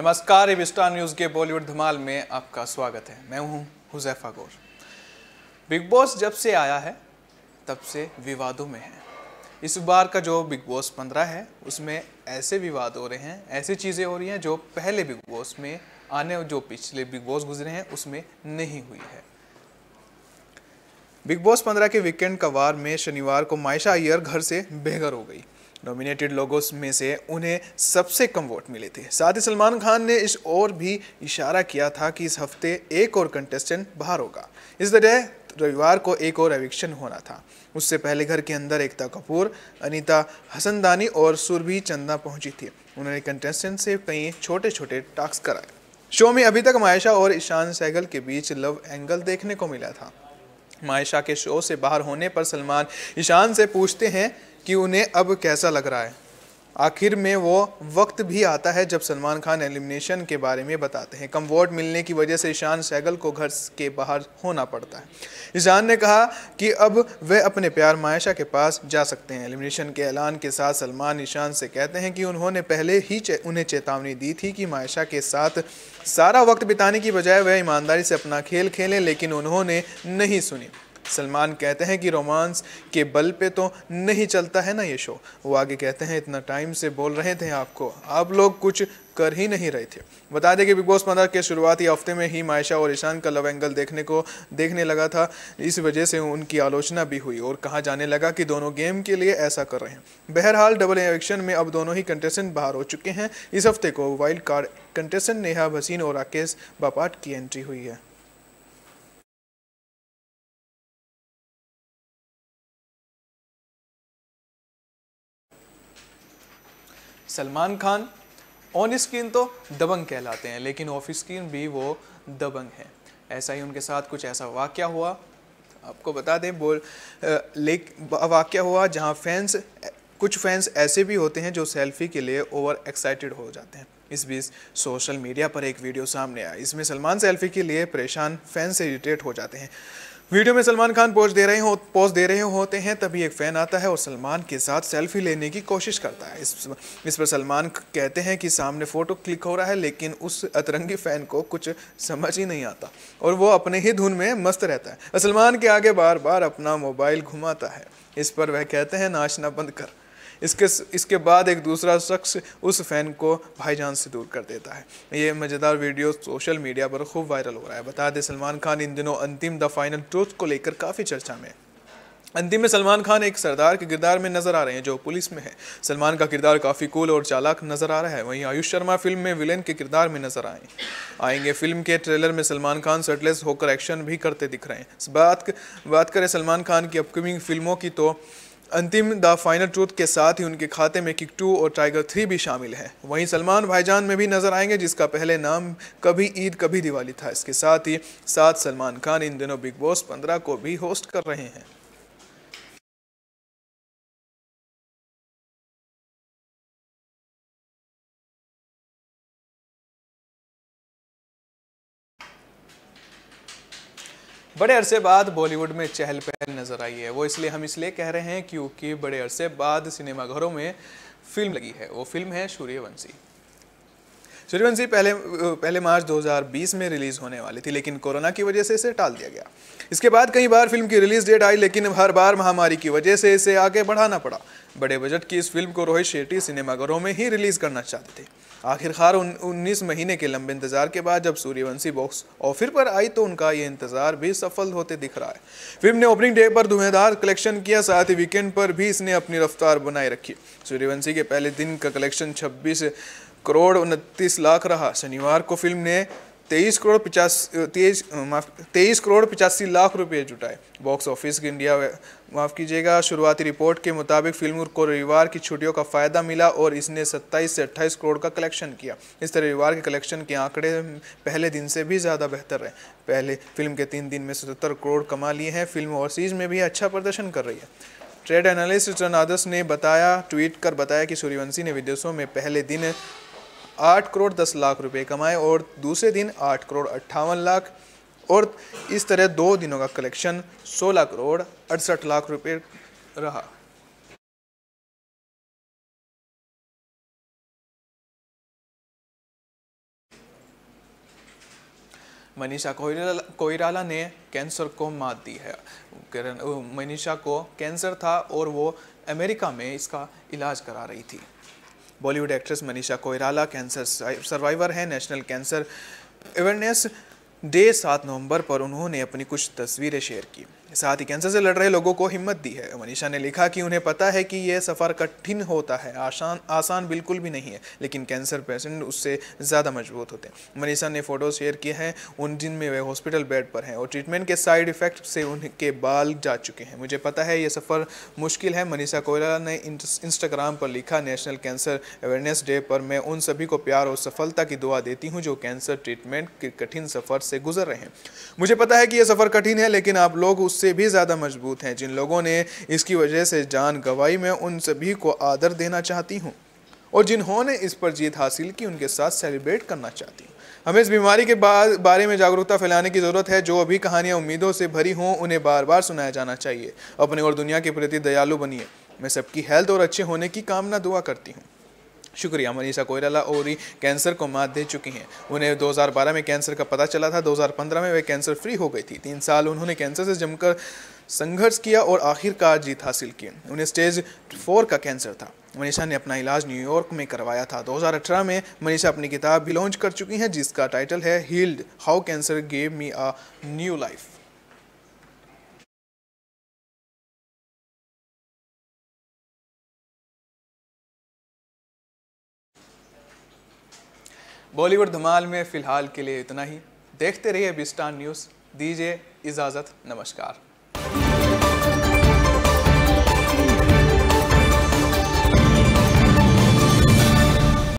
नमस्कार इविस्टा न्यूज़ के बॉलीवुड धमाल में आपका स्वागत है मैं हूं हुजैफा गौर बिग बॉस जब से आया है तब से विवादों में है इस बार का जो बिग बॉस पंद्रह है उसमें ऐसे विवाद हो रहे हैं ऐसी चीज़ें हो रही हैं जो पहले बिग बॉस में आने जो पिछले बिग बॉस गुजरे हैं उसमें नहीं हुई है बिग बॉस पंद्रह के वीकेंड कवार में शनिवार को मायशा अय्यर घर से बेघर हो गई नॉमिनेटेड लोगों में से उन्हें सबसे कम वोट मिले थे साथ ही सलमान खान ने इस और भी इशारा किया था कि इस हफ्ते एक और कंटेस्टेंट बाहर होगा इस तरह रविवार को एक और एविक्शन होना था उससे पहले घर के अंदर एकता कपूर अनीता हसनदानी और सुरभि चंदा पहुंची थी उन्होंने कंटेस्टेंट से कई छोटे छोटे टास्क कराए शो में अभी तक मायशा और ईशान सहगल के बीच लव एंगल देखने को मिला था मायशा के शो से बाहर होने पर सलमान ईशान से पूछते हैं कि उन्हें अब कैसा लग रहा है आखिर में वो वक्त भी आता है जब सलमान खान एलिमिनेशन के बारे में बताते हैं कम वोट मिलने की वजह से ईशान सैगल को घर के बाहर होना पड़ता है ईशान ने कहा कि अब वे अपने प्यार मायशा के पास जा सकते हैं एलिमिनेशन के ऐलान के साथ सलमान ईशान से कहते हैं कि उन्होंने पहले ही चे, उन्हें चेतावनी दी थी कि मायशा के साथ सारा वक्त बिताने की बजाय वह ईमानदारी से अपना खेल खेलें लेकिन उन्होंने नहीं सुनी सलमान कहते हैं कि रोमांस के बल पे तो नहीं चलता है ना ये शो वो आगे कहते हैं इतना टाइम से बोल रहे थे आपको आप लोग कुछ कर ही नहीं रहे थे बता दें कि बिग बॉस पंद्रह के शुरुआती हफ्ते में ही मायशा और ईशान का लव एंगल देखने को देखने लगा था इस वजह से उनकी आलोचना भी हुई और कहा जाने लगा कि दोनों गेम के लिए ऐसा कर रहे हैं बहरहाल डबल एविक्शन में अब दोनों ही कंटेस्टेंट बाहर हो चुके हैं इस हफ्ते को wild card contestant Neha Bhasin और राकेश बापाट की एंट्री हुई है सलमान खान ऑन स्क्रीन तो दबंग कहलाते हैं लेकिन ऑफ स्क्रीन भी वो दबंग हैं ऐसा ही उनके साथ कुछ ऐसा वाक़ हुआ आपको बता दें बोल लेक वाक्य हुआ जहां फैंस कुछ फैंस ऐसे भी होते हैं जो सेल्फी के लिए ओवर एक्साइटेड हो जाते हैं इस बीच सोशल मीडिया पर एक वीडियो सामने आया इसमें सलमान सेल्फी के लिए परेशान फैंस से इरीटेट हो जाते हैं वीडियो में सलमान खान पोज दे रहे हो पोज दे रहे होते हैं तभी एक फ़ैन आता है और सलमान के साथ सेल्फी लेने की कोशिश करता है इस इस पर सलमान कहते हैं कि सामने फ़ोटो क्लिक हो रहा है लेकिन उस अतरंगी फ़ैन को कुछ समझ ही नहीं आता और वो अपने ही धुन में मस्त रहता है सलमान के आगे बार बार अपना मोबाइल घुमाता है इस पर वह कहते हैं नाचना बंद कर इसके इसके बाद एक दूसरा शख्स उस फ़ैन को भाईजान से दूर कर देता है ये मज़ेदार वीडियो सोशल मीडिया पर खूब वायरल हो रहा है बता दें सलमान खान इन दिनों अंतिम द फाइनल ट्रूथ को लेकर काफ़ी चर्चा में है अंतिम में सलमान खान एक सरदार के किरदार में नजर आ रहे हैं जो पुलिस में है सलमान का किरदार काफ़ी कूल और चालाक नजर आ रहा है वहीं आयुष शर्मा फिल्म में विलेन के किरदार में नजर आए आएंगे फिल्म के ट्रेलर में सलमान खान सटलेस होकर एक्शन भी करते दिख रहे हैं बात बात करें सलमान खान की अपकमिंग फिल्मों की तो अंतिम द फाइनल ट्रूथ के साथ ही उनके खाते में किक टू और टाइगर थ्री भी शामिल हैं वहीं सलमान भाईजान में भी नजर आएंगे जिसका पहले नाम कभी ईद कभी दिवाली था इसके साथ ही साथ सलमान खान इन दिनों बिग बॉस पंद्रह को भी होस्ट कर रहे हैं बड़े अरसे बाद बॉलीवुड में चहल पहल नज़र आई है वो इसलिए हम इसलिए कह रहे हैं क्योंकि बड़े अरसे बाद सिनेमाघरों में फिल्म लगी है वो फिल्म है सूर्यवंशी सूर्यवंशी पहले पहले मार्च 2020 में रिलीज़ होने वाली थी लेकिन कोरोना की वजह से इसे टाल दिया गया इसके बाद कई बार फिल्म की रिलीज़ डेट आई लेकिन हर बार महामारी की वजह से इसे आगे बढ़ाना पड़ा बड़े बजट की इस फिल्म को रोहित शेट्टी सिनेमाघरों में ही रिलीज़ करना चाहते थे आखिरकार 19 महीने के लंबे इंतजार के बाद जब सूर्यवंशी बॉक्स ऑफिस पर आई तो उनका ये इंतजार भी सफल होते दिख रहा है फिल्म ने ओपनिंग डे पर धुएंधार कलेक्शन किया साथ ही वीकेंड पर भी इसने अपनी रफ्तार बनाए रखी सूर्यवंशी के पहले दिन का कलेक्शन छब्बीस करोड़ उनतीस लाख रहा शनिवार को फिल्म ने तेईस करोड़ पचास तेईस माफ तेईस करोड़ पचासी लाख रुपए जुटाए बॉक्स ऑफिस इंडिया माफ़ कीजिएगा शुरुआती रिपोर्ट के मुताबिक फिल्म को रविवार की छुट्टियों का फ़ायदा मिला और इसने 27 से 28 करोड़ का कलेक्शन किया इस तरह रविवार के कलेक्शन के आंकड़े पहले दिन से भी ज़्यादा बेहतर रहे पहले फिल्म के तीन दिन में सतहत्तर करोड़ कमा लिए हैं फिल्म ओवरसीज़ में भी अच्छा प्रदर्शन कर रही है ट्रेड एनालिस्ट रन ने बताया ट्वीट कर बताया कि सूर्यवंशी ने विदेशों में पहले दिन आठ करोड़ दस लाख रुपए कमाए और दूसरे दिन आठ करोड़ अट्ठावन लाख और इस तरह दो दिनों का कलेक्शन सोलह करोड़ अड़सठ लाख रुपये रहा मनीषा कोयराला ने कैंसर को मात दी है मनीषा को कैंसर था और वो अमेरिका में इसका इलाज करा रही थी Bollywood actress Manisha Koirala cancer survivor हैं नेशनल कैंसर अवेयरनेस डे सात नवंबर पर उन्होंने अपनी कुछ तस्वीरें शेयर की साथ ही कैंसर से लड़ रहे लोगों को हिम्मत दी है मनीषा ने लिखा कि उन्हें पता है कि यह सफ़र कठिन होता है आसान आसान बिल्कुल भी नहीं है लेकिन कैंसर पेशेंट उससे ज़्यादा मजबूत होते हैं मनीषा ने फ़ोटो शेयर किए हैं उन जिनमें वे हॉस्पिटल बेड पर हैं और ट्रीटमेंट के साइड इफ़ेक्ट से उनके बाल जा चुके हैं मुझे पता है यह सफ़र मुश्किल है मनीषा कोयला ने इंस्टाग्राम पर लिखा नेशनल कैंसर अवेयरनेस डे पर मैं उन सभी को प्यार और सफलता की दुआ देती हूँ जो कैंसर ट्रीटमेंट के कठिन सफ़र से गुजर रहे हैं मुझे पता है कि यह सफ़र कठिन है लेकिन आप लोग उस उससे भी ज़्यादा मजबूत हैं जिन लोगों ने इसकी वजह से जान गवाई में उन सभी को आदर देना चाहती हूँ और जिन्होंने इस पर जीत हासिल की उनके साथ सेलिब्रेट करना चाहती हूँ हमें इस बीमारी के बारे में जागरूकता फैलाने की ज़रूरत है जो अभी कहानियाँ उम्मीदों से भरी हों उन्हें बार बार सुनाया जाना चाहिए अपने और दुनिया के प्रति दयालु बनिए मैं सबकी हेल्थ और अच्छे होने की कामना दुआ करती हूँ शुक्रिया मनीषा कोयराला ओरी कैंसर को मात दे चुकी हैं उन्हें 2012 में कैंसर का पता चला था 2015 में वे कैंसर फ्री हो गई थी तीन साल उन्होंने कैंसर से जमकर संघर्ष किया और आखिरकार जीत हासिल की उन्हें स्टेज फोर का कैंसर था मनीषा ने अपना इलाज न्यूयॉर्क में करवाया था 2018 में मनीषा अपनी किताब भी लॉन्च कर चुकी हैं जिसका टाइटल है healed how cancer gave me a new life Bollywood Dhamaal में फ़िलहाल के लिए इतना ही देखते रहिए बिस्टान न्यूज़ दीजिए इजाज़त नमस्कार